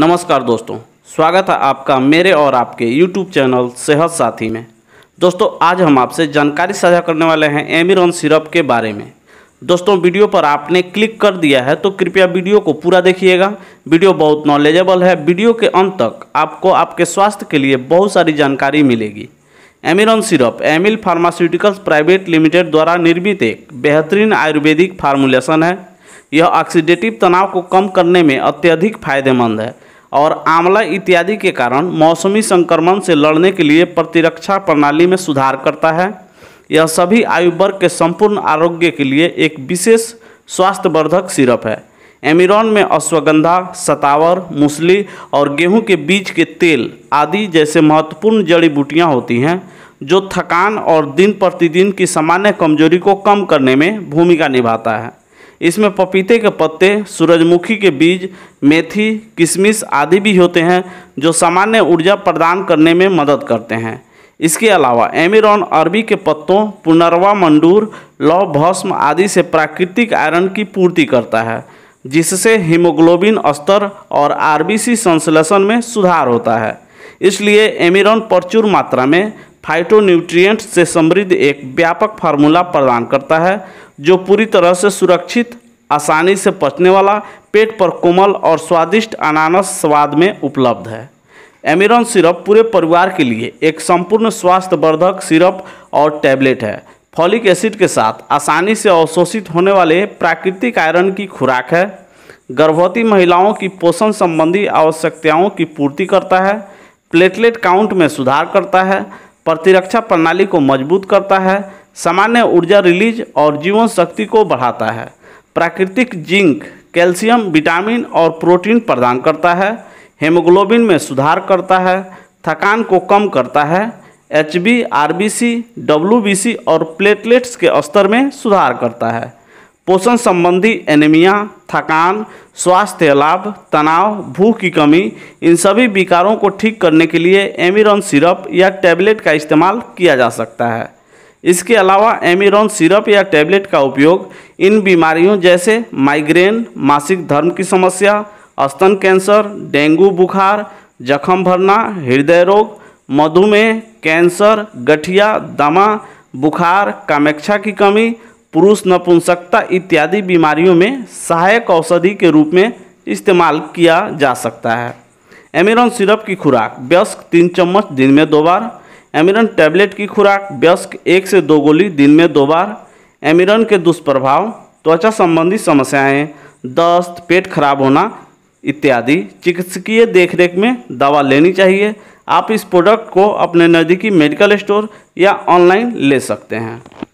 नमस्कार दोस्तों स्वागत है आपका मेरे और आपके यूट्यूब चैनल सेहत साथी में दोस्तों आज हम आपसे जानकारी साझा करने वाले हैं एमिरॉन सिरप के बारे में दोस्तों वीडियो पर आपने क्लिक कर दिया है तो कृपया वीडियो को पूरा देखिएगा वीडियो बहुत नॉलेजेबल है वीडियो के अंत तक आपको आपके स्वास्थ्य के लिए बहुत सारी जानकारी मिलेगी एमिरॉन syrup Emil pharmaceuticals private limited द्वारा निर्मित एक बेहतरीन आयुर्वेदिक फार्मूलेशन है यह ऑक्सीडेटिव तनाव को कम करने में अत्यधिक फायदेमंद है और आंवला इत्यादि के कारण मौसमी संक्रमण से लड़ने के लिए प्रतिरक्षा प्रणाली में सुधार करता है यह सभी आयु वर्ग के संपूर्ण आरोग्य के लिए एक विशेष स्वास्थ्यवर्धक सिरप है एमिरॉन में अश्वगंधा सतावर मूसली और गेहूं के बीज के तेल आदि जैसे महत्वपूर्ण जड़ी बूटियां होती हैं जो थकान और दिन प्रतिदिन की सामान्य कमजोरी को कम करने में भूमिका निभाता है इसमें पपीते के पत्ते सूरजमुखी के बीज मेथी किशमिश आदि भी होते हैं जो सामान्य ऊर्जा प्रदान करने में मदद करते हैं इसके अलावा एमिरॉन अरबी के पत्तों पुनर्वा मंडूर लौ भस्म आदि से प्राकृतिक आयरन की पूर्ति करता है जिससे हीमोग्लोबिन स्तर और आरबीसी संश्लेषण में सुधार होता है इसलिए एमिरॉन प्रचुर मात्रा में फाइटोन्यूट्रियट से समृद्ध एक व्यापक फार्मूला प्रदान करता है जो पूरी तरह से सुरक्षित आसानी से पचने वाला पेट पर कोमल और स्वादिष्ट अनानस स्वाद में उपलब्ध है एमिरन सिरप पूरे परिवार के लिए एक संपूर्ण स्वास्थ्यवर्धक सिरप और टैबलेट है फॉलिक एसिड के साथ आसानी से अवशोषित होने वाले प्राकृतिक आयरन की खुराक है गर्भवती महिलाओं की पोषण संबंधी आवश्यकताओं की पूर्ति करता है प्लेटलेट काउंट में सुधार करता है प्रतिरक्षा प्रणाली को मजबूत करता है सामान्य ऊर्जा रिलीज और जीवन शक्ति को बढ़ाता है प्राकृतिक जिंक कैल्शियम विटामिन और प्रोटीन प्रदान करता है हेमोग्लोबिन में सुधार करता है थकान को कम करता है H B R B C W B C और प्लेटलेट्स के स्तर में सुधार करता है पोषण संबंधी एनीमिया थकान स्वास्थ्य लाभ तनाव भूख की कमी इन सभी विकारों को ठीक करने के लिए एमिरॉन सिरप या टैबलेट का इस्तेमाल किया जा सकता है इसके अलावा एमिरॉन सिरप या टैबलेट का उपयोग इन बीमारियों जैसे माइग्रेन मासिक धर्म की समस्या स्तन कैंसर डेंगू बुखार जख्म भरना हृदय रोग मधुमेह कैंसर गठिया दमा बुखार कामेक्षा की कमी पुरुष नपुंसकता इत्यादि बीमारियों में सहायक औषधि के रूप में इस्तेमाल किया जा सकता है एमिरन सिरप की खुराक व्यस्क तीन चम्मच दिन में दो बार एमिरन टैबलेट की खुराक व्यस्क एक से दो गोली दिन में दो बार एमिरन के दुष्प्रभाव त्वचा संबंधी समस्याएं दस्त पेट खराब होना इत्यादि चिकित्सकीय देखरेख में दवा लेनी चाहिए आप इस प्रोडक्ट को अपने नज़दीकी मेडिकल स्टोर या ऑनलाइन ले सकते हैं